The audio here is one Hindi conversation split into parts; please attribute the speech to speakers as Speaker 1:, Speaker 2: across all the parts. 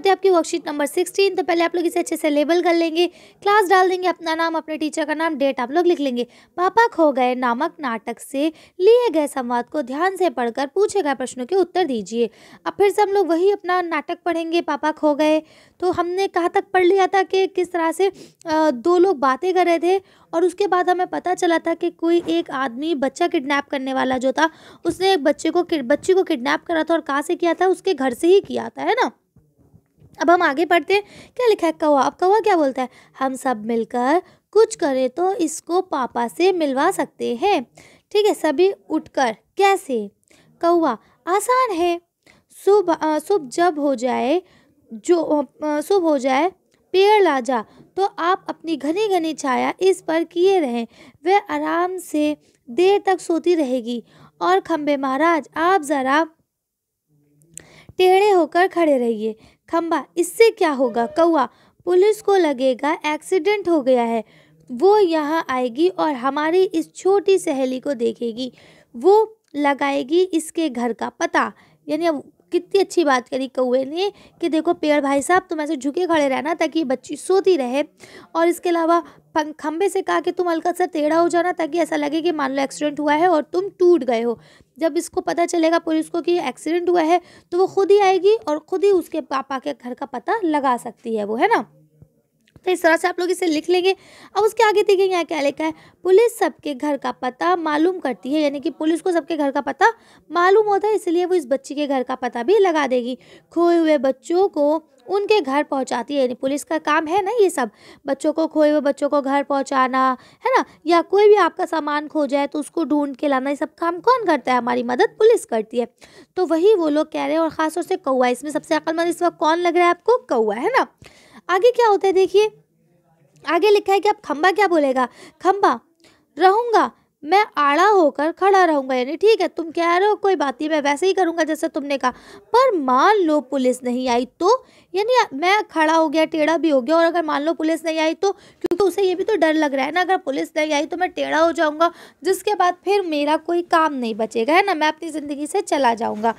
Speaker 1: करते हैं आपकी वर्कशीट नंबर सिक्सटीन तो पहले आप लोग इसे अच्छे से लेबल कर लेंगे क्लास डाल देंगे अपना नाम अपने टीचर का नाम डेट आप लोग लिख लेंगे पापा खो गए नामक नाटक से लिए गए संवाद को ध्यान से पढ़कर पूछे गए प्रश्नों के उत्तर दीजिए अब फिर से हम लोग वही अपना नाटक पढ़ेंगे पापा खो गए तो हमने कहाँ तक पढ़ लिया था कि किस तरह से दो लोग बातें कर रहे थे और उसके बाद हमें पता चला था कि कोई एक आदमी बच्चा किडनैप करने वाला जो था उसने एक बच्चे को बच्ची को किडनैप करा था और कहाँ से किया था उसके घर से ही किया था है ना अब हम आगे पढ़ते हैं क्या लिखा है कौवा अब कौवा क्या बोलता है हम सब मिलकर कुछ करें तो इसको पापा से मिलवा सकते हैं ठीक है सभी उठकर कैसे कौवा आसान है सुबह सुबह जब हो जाए जो सुबह हो जाए पेड़ ला जा तो आप अपनी घनी घनी छाया इस पर किए रहें वह आराम से देर तक सोती रहेगी और खम्बे महाराज आप ज़रा टेढ़े होकर खड़े रहिए खम्बा इससे क्या होगा कौआ पुलिस को लगेगा एक्सीडेंट हो गया है वो यहाँ आएगी और हमारी इस छोटी सहेली को देखेगी वो लगाएगी इसके घर का पता यानी कितनी अच्छी बात करी कौए ने कि देखो पेड़ भाई साहब तुम ऐसे झुके खड़े रहना ताकि ये बच्ची सोती रहे और इसके अलावा खंबे से कहा कि तुम हल्का सा टेढ़ा हो जाना ताकि ऐसा लगे कि मान लो एक्सीडेंट हुआ है और तुम टूट गए हो जब इसको पता चलेगा पुलिस को कि एक्सीडेंट हुआ है तो वो खुद ही आएगी और खुद ही उसके पापा के घर का पता लगा सकती है वो है ना तो इस तरह से आप लोग इसे लिख लेंगे अब उसके आगे देखिए यहाँ क्या लिखा है पुलिस सबके घर का पता मालूम करती है यानी कि पुलिस को सबके घर का पता मालूम होता है इसलिए वो इस बच्ची के घर का पता भी लगा देगी खोए हुए बच्चों को उनके घर पहुंचाती है यानी पुलिस का काम है ना ये सब बच्चों को खोए हुए बच्चों को घर पहुंचाना है ना या कोई भी आपका सामान खो जाए तो उसको ढूंढ के लाना ये सब काम कौन करता है हमारी मदद पुलिस करती है तो वही वो लोग कह रहे हैं और ख़ासतौर से कौआ इसमें सबसे अकलमंद इस वक्त कौन लग रहा है आपको कौआ है ना आगे क्या होता है देखिए आगे लिखा है कि अब खम्बा क्या बोलेगा खम्बा रहूँगा मैं आड़ा होकर खड़ा रहूँगा यानी ठीक है तुम कह रहे हो कोई बात नहीं मैं वैसे ही करूँगा जैसे तुमने कहा पर मान लो पुलिस नहीं आई तो यानी मैं खड़ा हो गया टेढ़ा भी हो गया और अगर मान लो पुलिस नहीं आई तो क्योंकि उसे ये भी तो डर लग रहा है ना अगर पुलिस नहीं आई तो मैं टेढ़ा हो जाऊँगा जिसके बाद फिर मेरा कोई काम नहीं बचेगा है ना मैं अपनी ज़िंदगी से चला जाऊँगा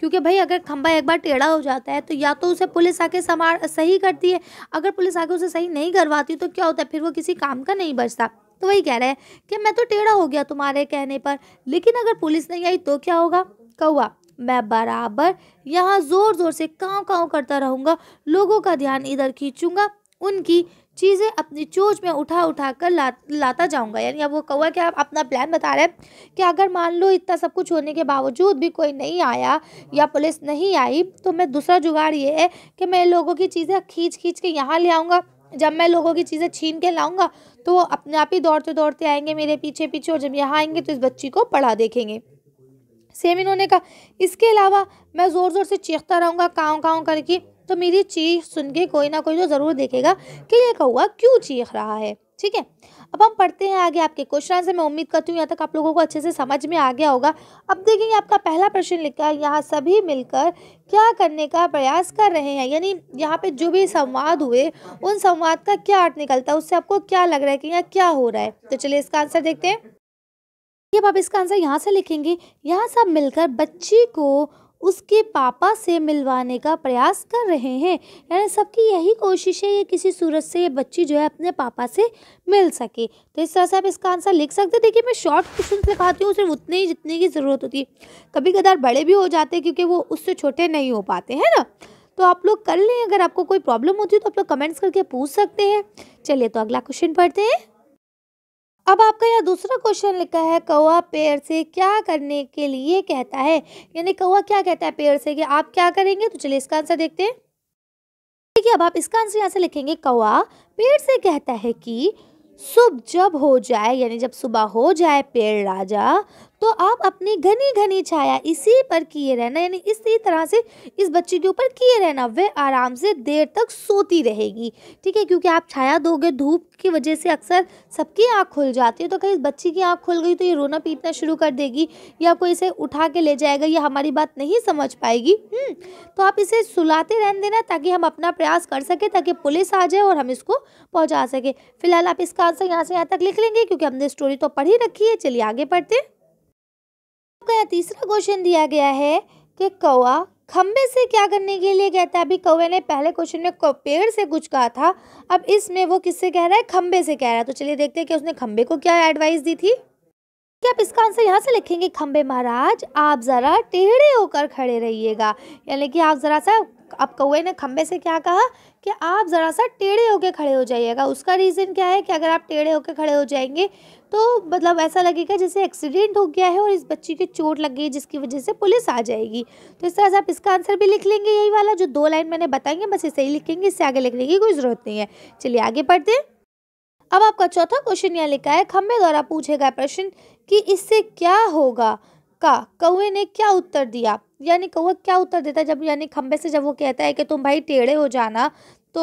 Speaker 1: क्योंकि भाई अगर खंबा एक बार टेढ़ा हो जाता है तो या तो उसे पुलिस आके समार सही करती है अगर पुलिस आके उसे सही नहीं करवाती तो क्या होता है फिर वो किसी काम का नहीं बचता तो वही कह रहे हैं कि मैं तो टेढ़ा हो गया तुम्हारे कहने पर लेकिन अगर पुलिस नहीं आई तो क्या होगा कौआ मैं बराबर यहाँ ज़ोर ज़ोर से काँव काँव करता रहूँगा लोगों का ध्यान इधर खींचूँगा उनकी चीज़ें अपनी चोच में उठा उठा कर ला लाता जाऊंगा यानी अब वो कौआ क्या अपना प्लान बता रहा है कि अगर मान लो इतना सब कुछ होने के बावजूद भी कोई नहीं आया या पुलिस नहीं आई तो मैं दूसरा जुगाड़ ये है कि मैं लोगों की चीज़ें खींच खींच के यहाँ ले आऊँगा जब मैं लोगों की चीज़ें छीन के लाऊँगा तो वो अपने आप ही दौड़ते दौड़ते आएंगे मेरे पीछे पीछे और जब यहाँ आएंगे तो इस बच्ची को पढ़ा देखेंगे सेम इन्होंने कहा इसके अलावा मैं ज़ोर ज़ोर से चीखता रहूँगा काँव काँव करके तो मेरी चीख सुन के कोई ना कोई तो ज़रूर देखेगा कि ये कौआ क्यों चीख रहा है ठीक है अब हम पढ़ते हैं आगे आपके क्वेश्चन से मैं उम्मीद करती हूँ यहाँ तक आप लोगों को अच्छे से समझ में आ गया होगा अब देखेंगे आपका पहला प्रश्न लिखा है यहाँ सभी मिलकर क्या करने का प्रयास कर रहे हैं यानी यहाँ पे जो भी संवाद हुए उन संवाद का क्या अर्थ निकलता है उससे आपको क्या लग रहा है कि यहाँ क्या हो रहा है तो चलिए इसका आंसर देखते हैं अब आप इसका आंसर यहाँ से लिखेंगे यहाँ सब मिलकर बच्ची को उसके पापा से मिलवाने का प्रयास कर रहे हैं यानी सबकी यही कोशिश है ये किसी सूरत से ये बच्ची जो है अपने पापा से मिल सके तो इस तरह से आप इसका आंसर लिख सकते देखिए मैं शॉर्ट क्वेश्चन लिखाती हूँ सिर्फ उतने ही जितने की ज़रूरत होती है कभी कदार बड़े भी हो जाते हैं क्योंकि वो उससे छोटे नहीं हो पाते हैं ना तो आप लोग कर लें अगर आपको कोई प्रॉब्लम होती है तो आप लोग कमेंट्स करके पूछ सकते हैं चलिए तो अगला क्वेश्चन पढ़ते हैं अब आपका यह दूसरा क्वेश्चन लिखा है कौआ पेड़ से क्या करने के लिए कहता है यानी कौआ क्या कहता है पेड़ से कि आप क्या करेंगे तो चलिए इसका आंसर देखते हैं देखिए अब आप इसका आंसर यहाँ से लिखेंगे कौआ पेड़ से कहता है कि सुबह जब हो जाए यानी जब सुबह हो जाए पेड़ राजा तो आप अपनी घनी घनी छाया इसी पर किए रहना यानी इसी तरह से इस बच्चे के ऊपर किए रहना वह आराम से देर तक सोती रहेगी ठीक है क्योंकि आप छाया दोगे धूप की वजह से अक्सर सबकी आँख खुल जाती है तो कहीं बच्ची की आँख खुल गई तो ये रोना पीटना शुरू कर देगी या कोई इसे उठा के ले जाएगा या हमारी बात नहीं समझ पाएगी हम्म, तो आप इसे सुलाते रहने देना ताकि हम अपना प्रयास कर सकें ताकि पुलिस आ जाए और हम इसको पहुँचा सके फिलहाल आप इसका आंसर यहाँ से यहाँ तक लिख लेंगे क्योंकि हमने स्टोरी तो पढ़ ही रखी है चलिए आगे पढ़ते हैं आपका यहाँ तीसरा क्वेश्चन दिया गया है कि कौआ खम्बे से क्या करने के लिए कहता है अभी कौवे ने पहले क्वेश्चन में पेड़ से कुछ कहा था अब इसमें वो किससे कह रहा है खम्बे से कह रहा है तो चलिए देखते हैं कि उसने खम्बे को क्या एडवाइस दी थी कि आप इसका आंसर यहाँ से लिखेंगे खम्बे महाराज आप ज़रा टेढ़े होकर खड़े रहिएगा यानी कि आप ज़रा सा अब कौए ने खम्बे से क्या कहा कि आप ज़रा सा टेढ़े होके खड़े हो जाइएगा उसका रीज़न क्या है कि अगर आप टेढ़े होके खड़े हो जाएंगे तो मतलब ऐसा लगेगा जैसे एक्सीडेंट हो गया है और इस बच्ची की चोट लग गई जिसकी वजह से पुलिस आ जाएगी तो इस तरह से आप इसका आंसर भी लिख लेंगे यही वाला जो दो लाइन मैंने बताई है बस इसे ही लिखेंगे इससे आगे लिखने की कोई ज़रूरत नहीं है चलिए आगे पढ़ते हैं अब आपका चौथा क्वेश्चन यहाँ लिखा है खम्बे द्वारा पूछेगा प्रश्न कि इससे क्या होगा का कौए ने क्या उत्तर दिया यानी कौआ क्या उत्तर देता है जब यानी खंबे से जब वो कहता है कि तुम भाई टेढ़े हो जाना तो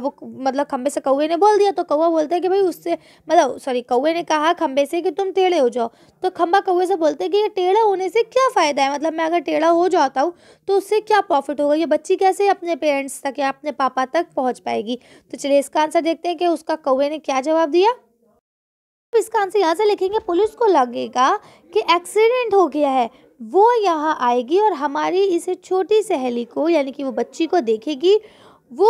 Speaker 1: वो मतलब खंबे से कौए ने बोल दिया तो कौआ बोलता है कि भाई उससे मतलब सॉरी कौए ने कहा खम्बे से कि तुम टेढ़े हो जाओ तो खम्बा कौए से बोलते हैं कि ये टेढ़ा होने से क्या फ़ायदा है मतलब मैं अगर टेढ़ा हो जाता हूँ तो उससे क्या प्रॉफिट होगा ये बच्ची कैसे अपने पेरेंट्स तक या अपने पापा तक पहुँच पाएगी तो चलिए इसका आंसर देखते हैं कि उसका कौए ने क्या जवाब दिया इसका आंसर यहाँ से लिखेंगे पुलिस को लगेगा कि एक्सीडेंट हो गया है वो यहाँ आएगी और हमारी इसे छोटी सहेली को यानी कि वो बच्ची को देखेगी वो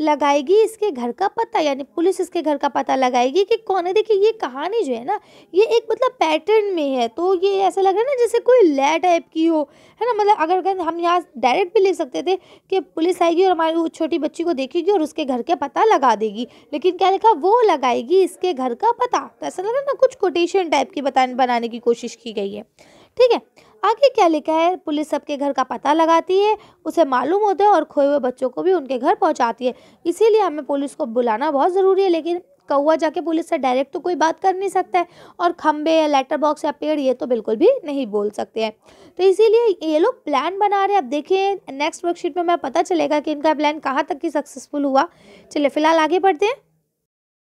Speaker 1: लगाएगी इसके घर का पता यानी पुलिस इसके घर का पता लगाएगी कि कौन है देखिए ये कहानी जो है ना ये एक मतलब पैटर्न में है तो ये ऐसा लग रहा है ना जैसे कोई लय टाइप की हो है ना मतलब अगर अगर हम यहाँ डायरेक्ट भी लिख सकते थे कि पुलिस आएगी और हमारी वो छोटी बच्ची को देखेगी और उसके घर का पता लगा देगी लेकिन क्या लिखा वो लगाएगी इसके घर का पता तो ऐसा लग रहा है ना कुछ कोटेशन टाइप की बताने बनाने की कोशिश की गई है ठीक है आगे क्या लिखा है पुलिस सबके घर का पता लगाती है उसे मालूम होता है और खोए हुए बच्चों को भी उनके घर पहुंचाती है इसीलिए हमें पुलिस को बुलाना बहुत ज़रूरी है लेकिन कौआ जाके पुलिस से डायरेक्ट तो कोई बात कर नहीं सकता है और खम्बे या लेटर बॉक्स या पेड़ ये तो बिल्कुल भी नहीं बोल सकते हैं तो इसीलिए ये लोग प्लान बना रहे हैं अब देखिए नेक्स्ट वर्कशीट में हमें पता चलेगा कि इनका प्लान कहाँ तक की सक्सेसफुल हुआ चलिए फिलहाल आगे बढ़ते हैं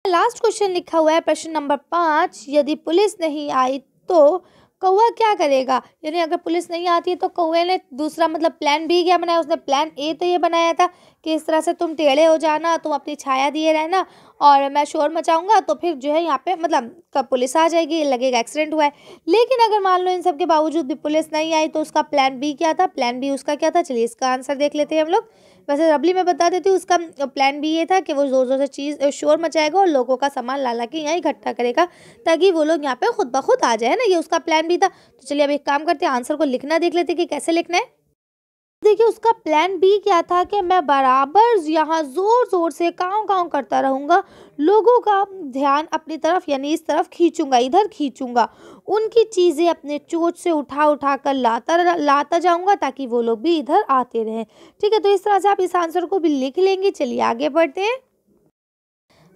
Speaker 1: लास्ट क्वेश्चन लिखा हुआ है प्रश्न नंबर पाँच यदि पुलिस नहीं आई तो कौआ क्या करेगा यानी अगर पुलिस नहीं आती है तो कौए ने दूसरा मतलब प्लान बी क्या बनाया उसने प्लान ए तो ये बनाया था कि इस तरह से तुम टेढ़े हो जाना तुम अपनी छाया दिए रहना और मैं शोर मचाऊंगा तो फिर जो है यहाँ पे मतलब कब पुलिस आ जाएगी लगेगा एक्सीडेंट हुआ है लेकिन अगर मान लो इन सब के बावजूद भी पुलिस नहीं आई तो उसका प्लान बी क्या था प्लान बी उसका क्या था चलिए इसका आंसर देख लेते हैं हम लोग वैसे रबली मैं बता देती हूँ उसका प्लान भी ये था कि वो ज़ोर ज़ोर से चीज़ शोर मचाएगा और लोगों का सामान लाला के यहाँ इकट्ठा करेगा ताकि वो लोग यहाँ पे खुद ब खुद आ जाए ना ये उसका प्लान भी था तो चलिए अब एक काम करते हैं आंसर को लिखना देख लेते कि कैसे लिखना है देखिए उसका प्लान भी क्या था कि मैं बराबर यहाँ ज़ोर ज़ोर से काँव काँव करता रहूँगा लोगों का ध्यान अपनी तरफ यानी इस तरफ खींचूँगा इधर खींचूँगा उनकी चीज़ें अपने चोट से उठा उठा कर लाता लाता जाऊँगा ताकि वो लोग भी इधर आते रहें ठीक है तो इस तरह से आप इस आंसर को भी लिख लेंगे चलिए आगे बढ़ते हैं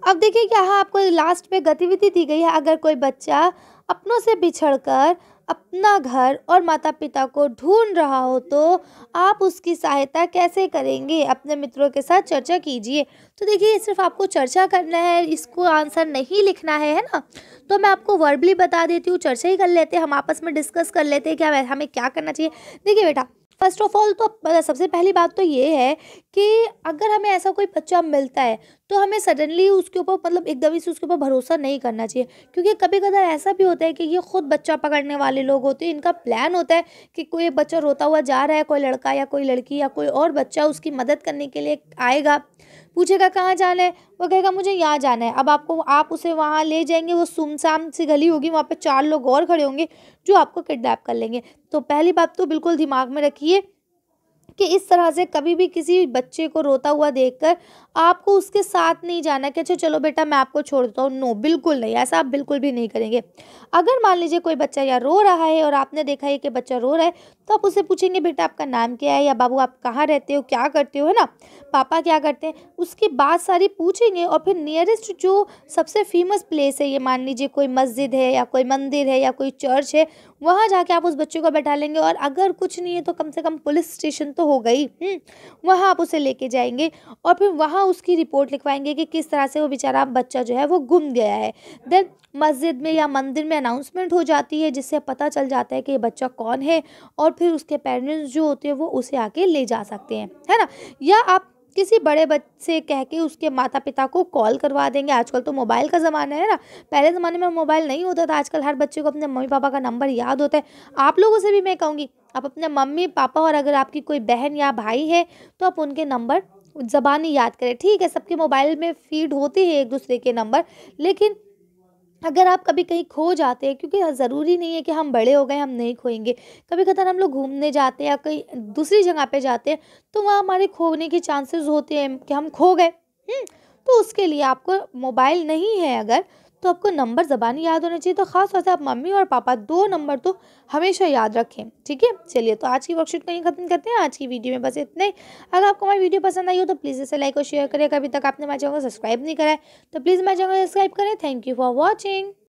Speaker 1: अब देखिए क्या है आपको लास्ट में गतिविधि दी गई है अगर कोई बच्चा अपनों से बिछड़कर अपना घर और माता पिता को ढूंढ रहा हो तो आप उसकी सहायता कैसे करेंगे अपने मित्रों के साथ चर्चा कीजिए तो देखिए ये सिर्फ आपको चर्चा करना है इसको आंसर नहीं लिखना है है ना तो मैं आपको वर्बली बता देती हूँ चर्चा ही कर लेते हैं हम आपस में डिस्कस कर लेते हैं क्या हमें क्या करना चाहिए देखिए बेटा फर्स्ट ऑफ ऑल तो सबसे पहली बात तो ये है कि अगर हमें ऐसा कोई बच्चा मिलता है तो हमें सडनली उसके ऊपर मतलब एकदम से उसके ऊपर भरोसा नहीं करना चाहिए क्योंकि कभी कभार ऐसा भी होता है कि ये खुद बच्चा पकड़ने वाले लोग होते हैं इनका प्लान होता है कि कोई बच्चा रोता हुआ जा रहा है कोई लड़का या कोई लड़की या कोई और बच्चा उसकी मदद करने के लिए आएगा पूछेगा कहाँ जाना है वो कहेगा मुझे यहाँ जाना है अब आपको आप उसे वहाँ ले जाएंगे वो सुमसाम सी गली होगी वहाँ पर चार लोग और खड़े होंगे जो आपको किडनैप कर लेंगे तो पहली बात तो बिल्कुल दिमाग में रखिए कि इस तरह से कभी भी किसी बच्चे को रोता हुआ देखकर आपको उसके साथ नहीं जाना कि अच्छा चलो बेटा मैं आपको छोड़ देता हूँ नो बिल्कुल नहीं ऐसा आप बिल्कुल भी नहीं करेंगे अगर मान लीजिए कोई बच्चा या रो रहा है और आपने देखा है कि बच्चा रो रहा है तो आप उसे पूछेंगे बेटा आपका नाम क्या है या बाबू आप कहाँ रहते हो क्या करते हो है ना पापा क्या करते हैं उसकी बात सारी पूछेंगे और फिर नियरेस्ट जो सबसे फेमस प्लेस है ये मान लीजिए कोई मस्जिद है या कोई मंदिर है या कोई चर्च है वहाँ जाके आप उस बच्चे को बैठा लेंगे और अगर कुछ नहीं है तो कम से कम पुलिस स्टेशन तो तो हो गई हम्म, वहाँ आप उसे लेके जाएंगे और फिर वहाँ उसकी रिपोर्ट लिखवाएंगे कि किस तरह से वो बेचारा बच्चा जो है वो गुम गया है देन मस्जिद में या मंदिर में अनाउंसमेंट हो जाती है जिससे पता चल जाता है कि ये बच्चा कौन है और फिर उसके पेरेंट्स जो होते हैं वो उसे आके ले जा सकते हैं है ना या आप किसी बड़े बच्चे कह के उसके माता पिता को कॉल करवा देंगे आजकल तो मोबाइल का ज़माना है ना पहले ज़माने में मोबाइल नहीं होता था आजकल हर बच्चे को अपने मम्मी पापा का नंबर याद होता है आप लोगों से भी मैं कहूँगी आप अपने मम्मी पापा और अगर आपकी कोई बहन या भाई है तो आप उनके नंबर ज़बानी याद करें ठीक है सबके मोबाइल में फीड होते हैं एक दूसरे के नंबर लेकिन अगर आप कभी कहीं खो जाते हैं क्योंकि ज़रूरी नहीं है कि हम बड़े हो गए हम नहीं खोएंगे कभी कदर हम लोग घूमने जाते हैं या कहीं दूसरी जगह पे जाते हैं तो वहाँ हमारे खोने के चांसेस होते हैं कि हम खो गए हम्म, तो उसके लिए आपको मोबाइल नहीं है अगर तो आपको नंबर ज़बानी याद होना चाहिए तो खास तौर से आप मम्मी और पापा दो नंबर तो हमेशा याद रखें ठीक है चलिए तो आज की वर्कशीट कहीं ख़त्म करते हैं आज की वीडियो में बस इतने ही अगर आपको हमारी वीडियो पसंद आई हो तो प्लीज़ इसे लाइक और शेयर करें अभी तक आपने हमारे चैनल को सब्सक्राइब नहीं कराए तो प्लीज़ हमारे चैनल को सब्सक्राइब करें थैंक यू फॉर वॉचिंग